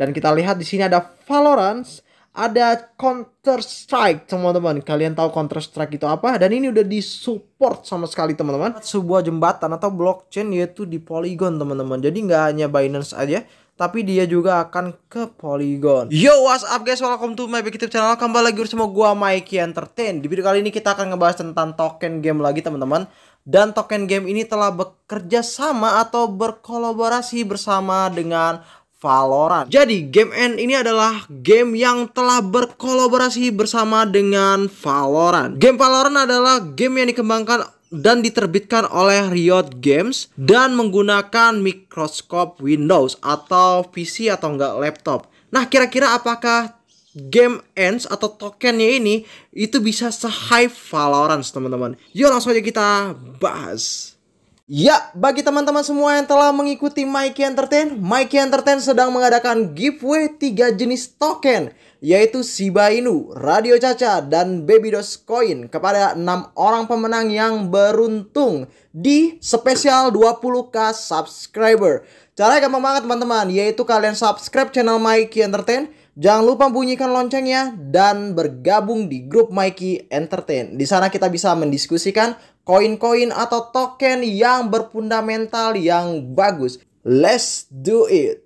Dan kita lihat di sini ada Valorant, ada Counter Strike, teman-teman. Kalian tahu Counter Strike itu apa? Dan ini udah disupport sama sekali, teman-teman. Sebuah jembatan atau blockchain yaitu di Polygon, teman-teman. Jadi nggak hanya Binance aja, tapi dia juga akan ke Polygon. Yo, what's up guys? Welcome to my YouTube channel. Kembali lagi bersama gua Mikey Entertain. Di video kali ini kita akan ngebahas tentang token game lagi, teman-teman. Dan token game ini telah bekerja sama atau berkolaborasi bersama dengan Valorant. Jadi Game N ini adalah game yang telah berkolaborasi bersama dengan Valorant. Game Valorant adalah game yang dikembangkan dan diterbitkan oleh Riot Games dan menggunakan Mikroskop Windows atau PC atau enggak laptop. Nah, kira-kira apakah game ends atau tokennya ini itu bisa se-hype Valorant, teman-teman? Yuk langsung aja kita bahas. Ya, bagi teman-teman semua yang telah mengikuti Mikey Entertain, Mikey Entertain sedang mengadakan giveaway tiga jenis token, yaitu Shiba Inu, Radio Caca, dan Baby Babydos Coin kepada enam orang pemenang yang beruntung di spesial 20k subscriber. Caranya gampang banget teman-teman, yaitu kalian subscribe channel Mikey Entertain, Jangan lupa bunyikan loncengnya dan bergabung di grup Mikey Entertain. Di sana kita bisa mendiskusikan koin-koin atau token yang berfundamental yang bagus. Let's do it.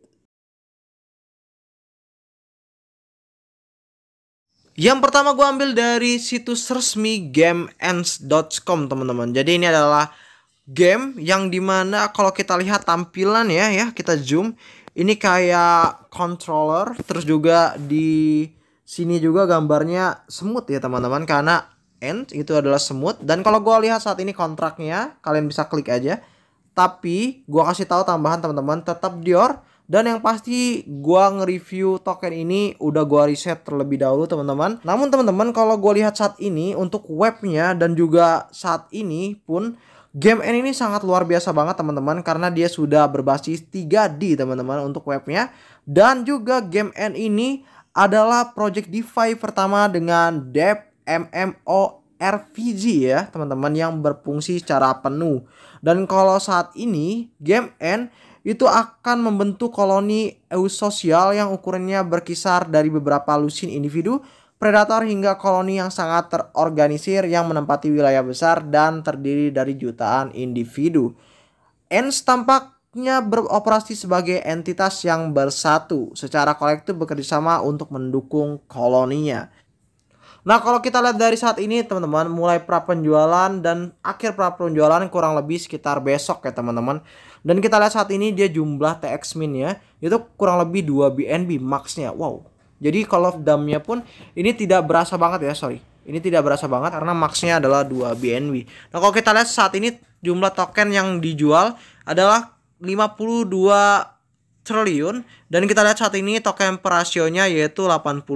Yang pertama gue ambil dari situs resmi gameends.com teman-teman. Jadi ini adalah game yang dimana kalau kita lihat tampilan ya ya kita zoom ini kayak controller terus juga di sini juga gambarnya semut ya teman-teman karena end itu adalah semut dan kalau gua lihat saat ini kontraknya kalian bisa klik aja tapi gua kasih tahu tambahan teman-teman tetap Dior dan yang pasti gua nge-review token ini udah gua riset terlebih dahulu teman-teman. Namun teman-teman kalau gua lihat saat ini untuk webnya dan juga saat ini pun Game N ini sangat luar biasa banget teman-teman karena dia sudah berbasis 3D teman-teman untuk webnya. Dan juga Game N ini adalah project DeFi pertama dengan dev MMO RPG ya teman-teman yang berfungsi secara penuh. Dan kalau saat ini game N itu akan membentuk koloni eusosial yang ukurannya berkisar dari beberapa lusin individu predator hingga koloni yang sangat terorganisir yang menempati wilayah besar dan terdiri dari jutaan individu. Ants tampaknya beroperasi sebagai entitas yang bersatu, secara kolektif bekerjasama untuk mendukung koloninya. Nah kalau kita lihat dari saat ini teman-teman mulai pra penjualan dan akhir pra penjualan kurang lebih sekitar besok ya teman-teman Dan kita lihat saat ini dia jumlah TX min ya itu kurang lebih 2 BNB maxnya Wow jadi kalau of dump-nya pun ini tidak berasa banget ya, sorry. Ini tidak berasa banget karena maxnya adalah 2 BNB. Nah kalau kita lihat saat ini jumlah token yang dijual adalah 52 triliun dan kita lihat saat ini token per rasionya yaitu 87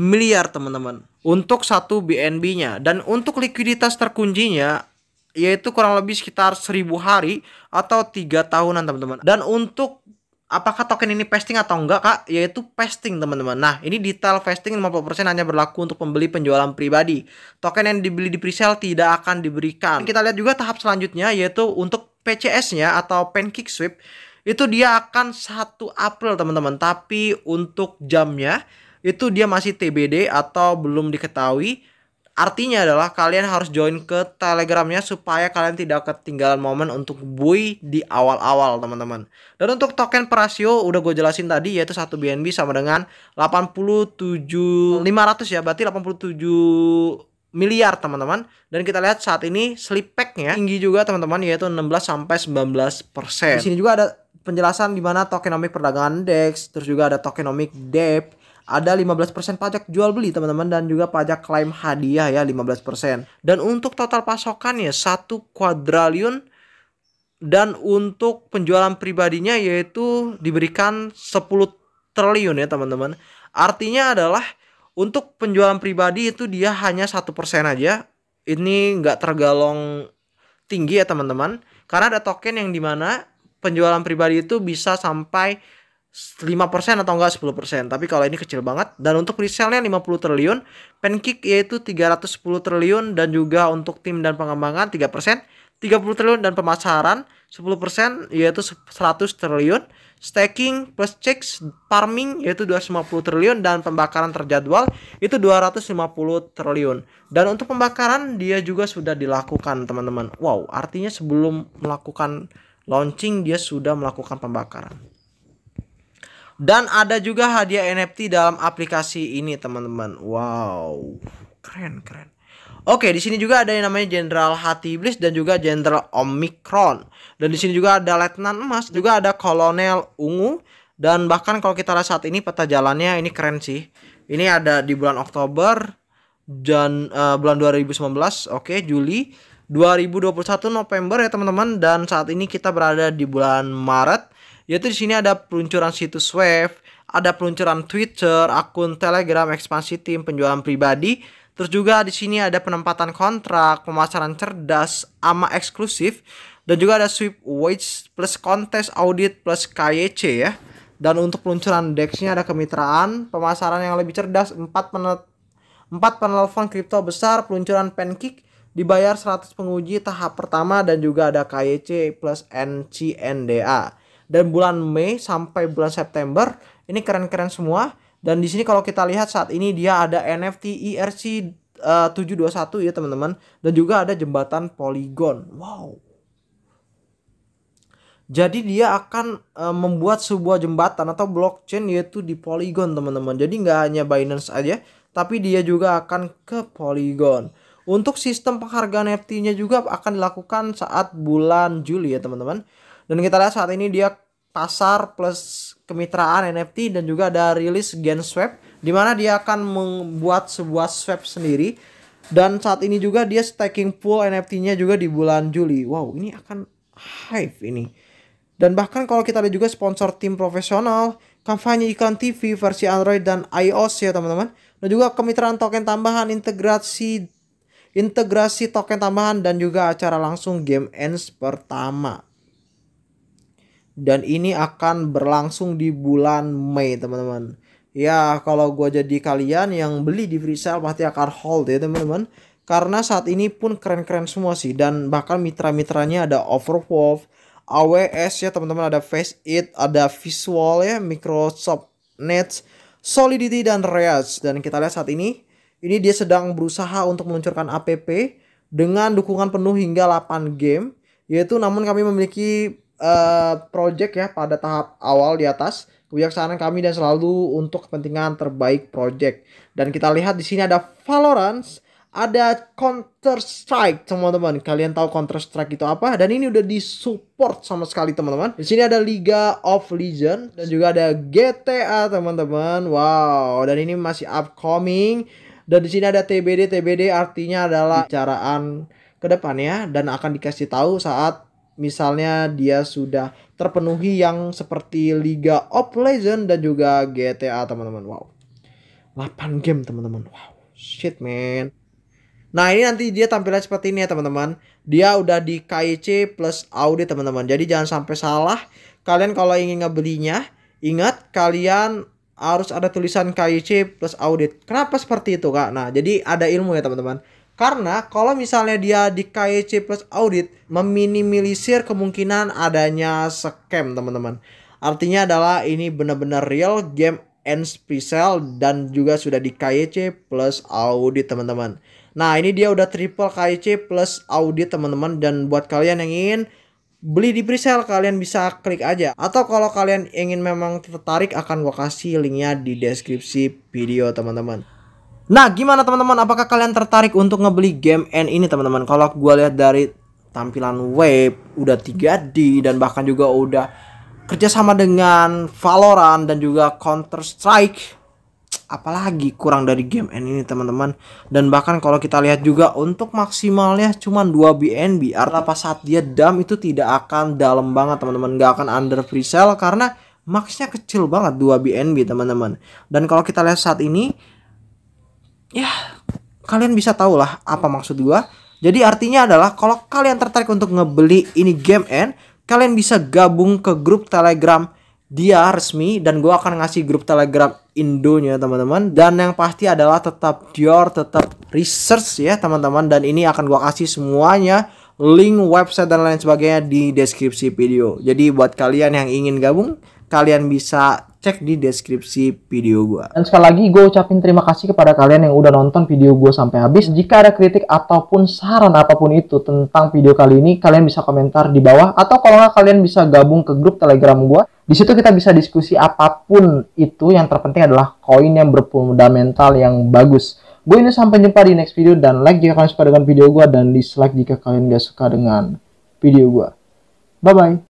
miliar teman-teman untuk satu BNB-nya dan untuk likuiditas terkuncinya yaitu kurang lebih sekitar 1000 hari atau tiga tahunan teman-teman dan untuk apakah token ini vesting atau enggak kak? Yaitu vesting teman-teman. Nah ini detail vesting 50% hanya berlaku untuk pembeli penjualan pribadi. Token yang dibeli di presale tidak akan diberikan. Kita lihat juga tahap selanjutnya yaitu untuk PCS-nya atau Pancake Sweep itu dia akan 1 April teman-teman. Tapi untuk jamnya itu dia masih TBD atau belum diketahui Artinya adalah kalian harus join ke telegramnya supaya kalian tidak ketinggalan momen untuk buy di awal-awal teman-teman. Dan untuk token per rasio udah gue jelasin tadi yaitu 1 BNB sama dengan 87 500 ya berarti 87 miliar teman-teman dan kita lihat saat ini sleep packnya tinggi juga teman-teman yaitu 16 sampai 19 persen. Di sini juga ada penjelasan gimana mana perdagangan DEX terus juga ada tokenomik DEP ada 15% pajak jual beli teman-teman dan juga pajak klaim hadiah ya 15%. Dan untuk total pasokannya 1 kuadrilion dan untuk penjualan pribadinya yaitu diberikan 10 triliun ya teman-teman. Artinya adalah untuk penjualan pribadi itu dia hanya satu persen aja. Ini nggak tergolong tinggi ya teman-teman. Karena ada token yang dimana penjualan pribadi itu bisa sampai 5% atau enggak 10%. Tapi kalau ini kecil banget dan untuk resellnya 50 triliun, Pancake yaitu 310 triliun dan juga untuk tim dan pengembangan 3%, 30 triliun dan pemasaran 10% yaitu 100 triliun, staking plus checks farming yaitu 250 triliun dan pembakaran terjadwal itu 250 triliun. Dan untuk pembakaran dia juga sudah dilakukan, teman-teman. Wow, artinya sebelum melakukan launching dia sudah melakukan pembakaran. Dan ada juga hadiah NFT dalam aplikasi ini, teman-teman. Wow, keren keren. Oke, di sini juga ada yang namanya Jenderal Hati Iblis dan juga Jenderal Omicron. Dan di sini juga ada Letnan Emas, juga ada Kolonel Ungu dan bahkan kalau kita lihat saat ini peta jalannya ini keren sih. Ini ada di bulan Oktober dan uh, eh, bulan 2019, oke, okay, Juli 2021 November ya teman-teman dan saat ini kita berada di bulan Maret yaitu di sini ada peluncuran situs web, ada peluncuran Twitter, akun Telegram, ekspansi tim, penjualan pribadi. Terus juga di sini ada penempatan kontrak, pemasaran cerdas, ama eksklusif, dan juga ada sweep wage plus kontes audit plus KYC ya. Dan untuk peluncuran DEX-nya ada kemitraan, pemasaran yang lebih cerdas, empat penet empat penelpon kripto besar, peluncuran pancake, dibayar 100 penguji tahap pertama dan juga ada KYC plus NCNDA dan bulan Mei sampai bulan September ini keren-keren semua dan di sini kalau kita lihat saat ini dia ada NFT ERC eh, uh, 721 ya teman-teman dan juga ada jembatan Polygon. wow jadi dia akan eh, membuat sebuah jembatan atau blockchain yaitu di Polygon teman-teman. Jadi nggak hanya Binance aja, tapi dia juga akan ke Polygon. Untuk sistem penghargaan NFT-nya juga akan dilakukan saat bulan Juli ya teman-teman. Dan kita lihat saat ini dia pasar plus kemitraan NFT dan juga ada rilis Gen Swap di mana dia akan membuat sebuah swap sendiri dan saat ini juga dia staking pool NFT-nya juga di bulan Juli. Wow, ini akan hype ini. Dan bahkan kalau kita lihat juga sponsor tim profesional, kampanye iklan TV versi Android dan iOS ya teman-teman. Dan juga kemitraan token tambahan, integrasi integrasi token tambahan dan juga acara langsung game ends pertama dan ini akan berlangsung di bulan Mei teman-teman ya kalau gue jadi kalian yang beli di free sale pasti akan hold ya teman-teman karena saat ini pun keren-keren semua sih dan bahkan mitra-mitranya ada Overwolf, AWS ya teman-teman ada Face It, ada Visual ya, Microsoft Net Solidity dan React dan kita lihat saat ini ini dia sedang berusaha untuk meluncurkan APP dengan dukungan penuh hingga 8 game yaitu namun kami memiliki Eh, project ya pada tahap awal di atas kebijaksanaan kami dan selalu untuk kepentingan terbaik project. Dan kita lihat di sini ada Valorant, ada Counter Strike, teman-teman. Kalian tahu Counter Strike itu apa? Dan ini udah disupport sama sekali, teman-teman. Di sini ada Liga of Legends dan juga ada GTA, teman-teman. Wow, dan ini masih upcoming. Dan di sini ada TBD, TBD artinya adalah bicaraan ke depannya dan akan dikasih tahu saat misalnya dia sudah terpenuhi yang seperti Liga of Legends dan juga GTA teman-teman wow 8 game teman-teman wow shit man Nah ini nanti dia tampilnya seperti ini ya teman-teman Dia udah di KIC plus Audi teman-teman Jadi jangan sampai salah Kalian kalau ingin ngebelinya Ingat kalian harus ada tulisan KIC plus audit Kenapa seperti itu kak? Nah jadi ada ilmu ya teman-teman karena kalau misalnya dia di KYC e plus audit meminimalisir kemungkinan adanya scam teman-teman. Artinya adalah ini benar-benar real game and special dan juga sudah di KYC e plus audit teman-teman. Nah ini dia udah triple KYC e plus audit teman-teman dan buat kalian yang ingin beli di presale kalian bisa klik aja atau kalau kalian ingin memang tertarik akan gue kasih linknya di deskripsi video teman-teman Nah, gimana teman-teman? Apakah kalian tertarik untuk ngebeli game N ini, teman-teman? Kalau gue lihat dari tampilan web, udah 3D dan bahkan juga udah kerjasama dengan Valorant dan juga Counter Strike. Apalagi kurang dari game N ini, teman-teman. Dan bahkan kalau kita lihat juga untuk maksimalnya cuma 2 BNB. Artinya pas saat dia dam itu tidak akan dalam banget, teman-teman. Gak akan under presale karena maxnya kecil banget 2 BNB, teman-teman. Dan kalau kita lihat saat ini ya kalian bisa tahu lah apa maksud gua. Jadi artinya adalah kalau kalian tertarik untuk ngebeli ini game n kalian bisa gabung ke grup Telegram dia resmi dan gua akan ngasih grup telegram Indonya teman-teman dan yang pasti adalah tetap Dior tetap research ya teman-teman dan ini akan gua kasih semuanya link website dan lain sebagainya di deskripsi video jadi buat kalian yang ingin gabung kalian bisa cek di deskripsi video gue. Dan sekali lagi gue ucapin terima kasih kepada kalian yang udah nonton video gue sampai habis. Jika ada kritik ataupun saran apapun itu tentang video kali ini, kalian bisa komentar di bawah atau kalau nggak kalian bisa gabung ke grup telegram gue. Di situ kita bisa diskusi apapun itu. Yang terpenting adalah koin yang berfundamental yang bagus. Gue ini sampai jumpa di next video dan like jika kalian suka dengan video gue dan dislike jika kalian gak suka dengan video gue. Bye-bye.